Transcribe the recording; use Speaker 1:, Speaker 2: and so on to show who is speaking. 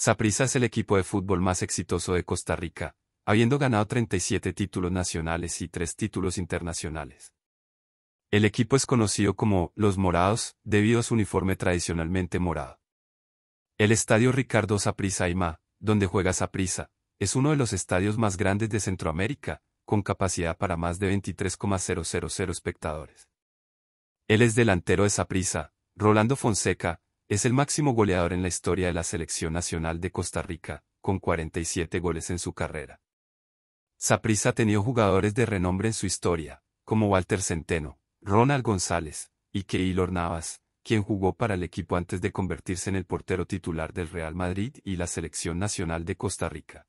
Speaker 1: Saprissa es el equipo de fútbol más exitoso de Costa Rica, habiendo ganado 37 títulos nacionales y 3 títulos internacionales. El equipo es conocido como Los Morados, debido a su uniforme tradicionalmente morado. El estadio Ricardo Saprissa Aymá, donde juega Saprissa, es uno de los estadios más grandes de Centroamérica, con capacidad para más de 23,000 espectadores. Él es delantero de Saprissa, Rolando Fonseca, es el máximo goleador en la historia de la selección nacional de Costa Rica, con 47 goles en su carrera. Saprissa ha tenido jugadores de renombre en su historia, como Walter Centeno, Ronald González y Keylor Navas, quien jugó para el equipo antes de convertirse en el portero titular del Real Madrid y la selección nacional de Costa Rica.